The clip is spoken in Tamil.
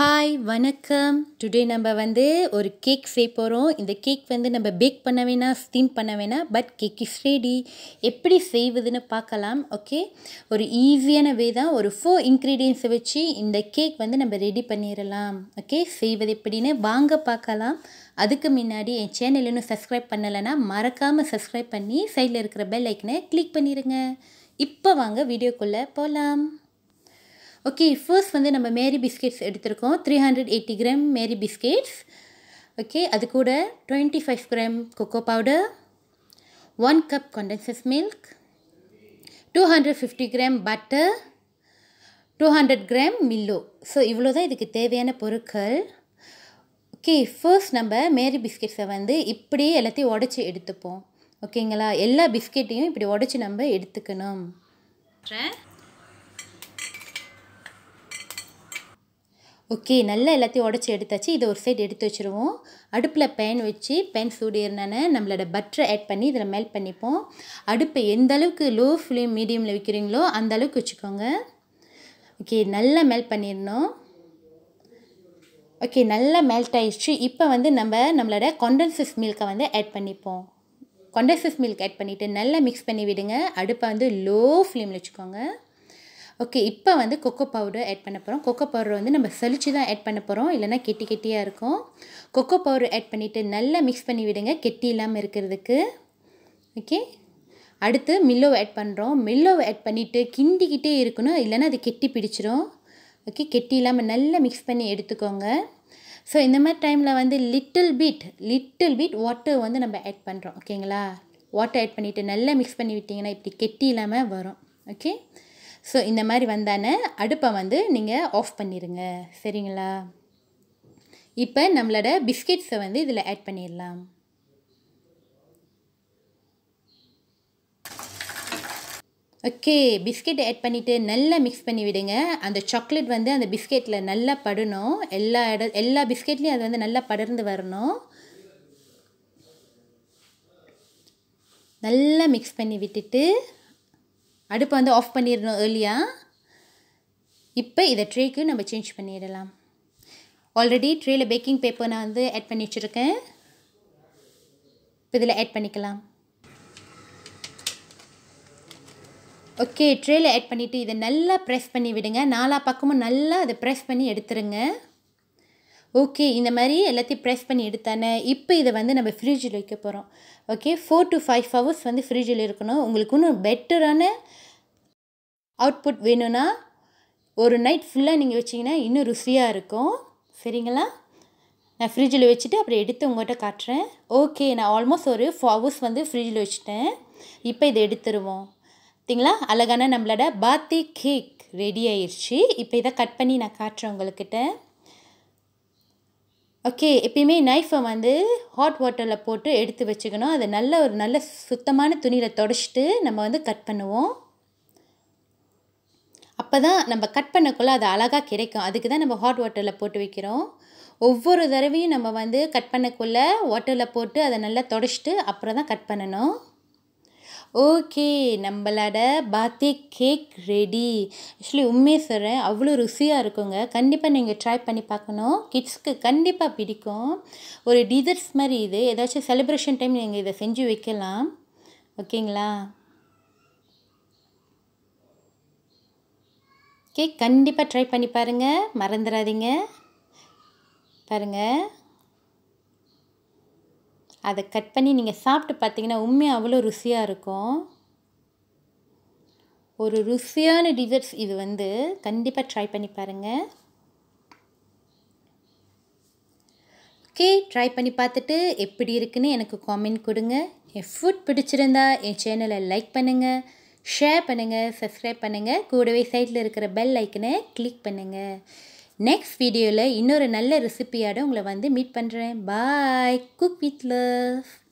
ஹாய் வணக்கம் டுடே நம்ம வந்து ஒரு கேக் செய்ய போகிறோம் இந்த கேக் வந்து நம்ம பேக் பண்ண வேணாம் ஸ்டீம் பண்ண வேணாம் பட் கேக் இஸ் ரெடி எப்படி செய்வதுன்னு பார்க்கலாம் ஓகே ஒரு ஈஸியான வே தான் ஒரு ஃபோர் இன்க்ரீடியன்ஸை வச்சு இந்த கேக் வந்து நம்ம ரெடி பண்ணிடலாம் ஓகே செய்வது எப்படின்னு வாங்க பார்க்கலாம் அதுக்கு முன்னாடி என் சேனல் இன்னும் சப்ஸ்கிரைப் பண்ணலைன்னா மறக்காமல் சப்ஸ்கிரைப் பண்ணி சைடில் இருக்கிற பெல் ஐக்கனை கிளிக் பண்ணிடுங்க இப்போ வாங்க வீடியோக்குள்ளே போகலாம் ஓகே ஃபர்ஸ்ட் வந்து நம்ம மேரி பிஸ்கெட்ஸ் எடுத்திருக்கோம் three hundred eighty gram Marie biscuits okay அது கூட twenty five gram cocoa powder one cup condensed milk two hundred fifty gram butter two hundred gram Milo so இவ்வளோ தான் இதுக்கு தேவையான பொருட்கள் ஓகே ஃபர்ஸ்ட் நம்ம மேரி பிஸ்கெட்ஸை வந்து இப்படியே எல்லாத்தையும் உடச்சி எடுத்துப்போம் ஓகேங்களா எல்லா பிஸ்கெட்டையும் இப்படி உடச்சி நம்ம எடுத்துக்கணும் ஓகே நல்லா எல்லாத்தையும் உடச்சி எடுத்தாச்சு இதை ஒரு சைடு எடுத்து வச்சுருவோம் அடுப்பில் பேன் வச்சு பேன் சூடியிருந்தானே நம்மளோட பட்டரை ஆட் பண்ணி இதில் மெல்ட் பண்ணிப்போம் அடுப்பை எந்த அளவுக்கு லோ ஃப்ளேம் மீடியமில் வைக்கிறீங்களோ அந்த அளவுக்கு வச்சுக்கோங்க ஓகே நல்லா மெல்ட் பண்ணிடணும் ஓகே நல்லா மெல்ட் ஆயிடுச்சு இப்போ வந்து நம்ம நம்மளோட கொண்டன்சஸ் மில்கை வந்து ஆட் பண்ணிப்போம் கொண்டன்சஸ் மில்க் ஆட் பண்ணிவிட்டு நல்லா மிக்ஸ் பண்ணி விடுங்க அடுப்பை வந்து லோ ஃப்ளேமில் வச்சுக்கோங்க ஓகே இப்போ வந்து கொக்கோ பவுடர் ஆட் பண்ண போகிறோம் கொக்கோ பவுடர் வந்து நம்ம சளிச்சு தான் ஆட் பண்ண போகிறோம் இல்லைனா கெட்டி கெட்டியாக இருக்கும் கொக்கோ பவுடர் ஆட் பண்ணிவிட்டு நல்லா மிக்ஸ் பண்ணி விடுங்க கெட்டி இல்லாமல் இருக்கிறதுக்கு ஓகே அடுத்து மில்லோவை ஆட் பண்ணுறோம் மில்லோவை ஆட் பண்ணிவிட்டு கிண்டிக்கிட்டே இருக்கணும் இல்லைனா அது கெட்டி பிடிச்சிரும் ஓகே கெட்டி இல்லாமல் நல்லா மிக்ஸ் பண்ணி எடுத்துக்கோங்க ஸோ இந்த மாதிரி டைமில் வந்து little bit little bit water வந்து நம்ம ஆட் பண்ணுறோம் ஓகேங்களா வாட்டர் ஆட் பண்ணிவிட்டு நல்லா மிக்ஸ் பண்ணி விட்டிங்கன்னா இப்படி கெட்டி இல்லாமல் வரும் ஓகே ஸோ இந்த மாதிரி வந்தானே அடுப்பை வந்து நீங்கள் ஆஃப் பண்ணிடுங்க சரிங்களா இப்போ நம்மளோட பிஸ்கெட்ஸை வந்து இதில் ஆட் பண்ணிடலாம் ஓகே பிஸ்கெட் ஆட் பண்ணிவிட்டு நல்லா மிக்ஸ் பண்ணி விடுங்க அந்த சாக்லேட் வந்து அந்த பிஸ்கெட்டில் நல்லா படணும் எல்லா இட எல்லா பிஸ்கெட்லேயும் அது வந்து நல்லா படர்ந்து வரணும் நல்லா மிக்ஸ் பண்ணி விட்டுட்டு அடுப்பை வந்து ஆஃப் பண்ணிடணும் ஏர்லியாக இப்போ இதை ட்ரேக்கு நம்ம சேஞ்ச் பண்ணிடலாம் ஆல்ரெடி ட்ரேயில் பேக்கிங் பேப்பர் நான் வந்து ஆட் பண்ணி வச்சுருக்கேன் இப்போ இதில் ஆட் பண்ணிக்கலாம் ஓகே ட்ரேயில் ஆட் பண்ணிவிட்டு இதை நல்லா ப்ரெஸ் பண்ணி விடுங்க நாலா பக்கமும் நல்லா அதை ப்ரெஸ் பண்ணி எடுத்துருங்க ஓகே இந்த மாதிரி எல்லாத்தையும் ப்ரெஸ் பண்ணி எடுத்தானே இப்போ இதை வந்து நம்ம ஃப்ரிட்ஜில் வைக்க போகிறோம் okay four to five hours வந்து ஃப்ரிட்ஜில் இருக்கணும் உங்களுக்கு இன்னும் பெட்டரான அவுட்புட் வேணும்னா ஒரு நைட் ஃபுல்லாக நீங்கள் வச்சிங்கன்னா இன்னும் ருசியாக இருக்கும் சரிங்களா நான் ஃப்ரிட்ஜில் வச்சுட்டு அப்புறம் எடுத்து உங்கள்கிட்ட காட்டுறேன் ஓகே நான் ஆல்மோஸ்ட் ஒரு ஃபோர் ஹவர்ஸ் வந்து ஃப்ரிட்ஜில் வச்சுட்டேன் இப்போ இதை எடுத்துருவோம் சரிங்களா அழகான நம்மளோட பாத்தி கேக் ரெடி ஆயிடுச்சு இப்போ இதை கட் பண்ணி நான் காட்டுறேன் உங்கள்கிட்ட ஓகே எப்பயுமே நைஃபை வந்து ஹாட் வாட்டரில் போட்டு எடுத்து வச்சுக்கணும் அதை நல்ல ஒரு நல்ல சுத்தமான துணியில் தொடச்சிட்டு நம்ம வந்து கட் பண்ணுவோம் அப்போ தான் நம்ம கட் பண்ணக்குள்ளே அது அழகாக கிடைக்கும் அதுக்கு தான் நம்ம ஹாட் வாட்டரில் போட்டு வைக்கிறோம் ஒவ்வொரு தடவையும் நம்ம வந்து கட் பண்ணக்குள்ளே வாட்டரில் போட்டு அதை நல்லா தொடச்சிட்டு அப்புறம் தான் கட் பண்ணணும் ஓகே நம்மளோட பாத்தி கேக் ரெடி ஆக்சுவலி உண்மையை சொல்கிறேன் அவ்வளோ ருசியாக இருக்குங்க கண்டிப்பாக நீங்கள் ட்ரை பண்ணி பார்க்கணும் கிட்ஸ்க்கு கண்டிப்பாக பிடிக்கும் ஒரு டிசர்ட்ஸ் மாதிரி இது ஏதாச்சும் செலிப்ரேஷன் டைம் நீங்கள் இதை செஞ்சு வைக்கலாம் ஓகேங்களா கேக் கண்டிப்பாக ட்ரை பண்ணி பாருங்கள் மறந்துடாதீங்க பாருங்கள் அதை கட் பண்ணி நீங்கள் சாப்பிட்டு பார்த்தீங்கன்னா உண்மையாக அவ்வளோ ருசியாக இருக்கும் ஒரு ருசியான டிசர்ட்ஸ் இது வந்து கண்டிப்பாக ட்ரை பண்ணி பாருங்கள் ஓகே ட்ரை பண்ணி பார்த்துட்டு எப்படி இருக்குன்னு எனக்கு காமெண்ட் கொடுங்க என் ஃபுட் பிடிச்சிருந்தா என் சேனலை லைக் பண்ணுங்கள் ஷேர் பண்ணுங்கள் சப்ஸ்கிரைப் பண்ணுங்கள் கூடவே சைட்டில் இருக்கிற பெல் ஐக்கனை கிளிக் பண்ணுங்கள் நெக்ஸ்ட் வீடியோவில் இன்னொரு நல்ல ரெசிபியோட உங்களை வந்து மீட் பண்ணுறேன் பாய் குக் வித் லவ்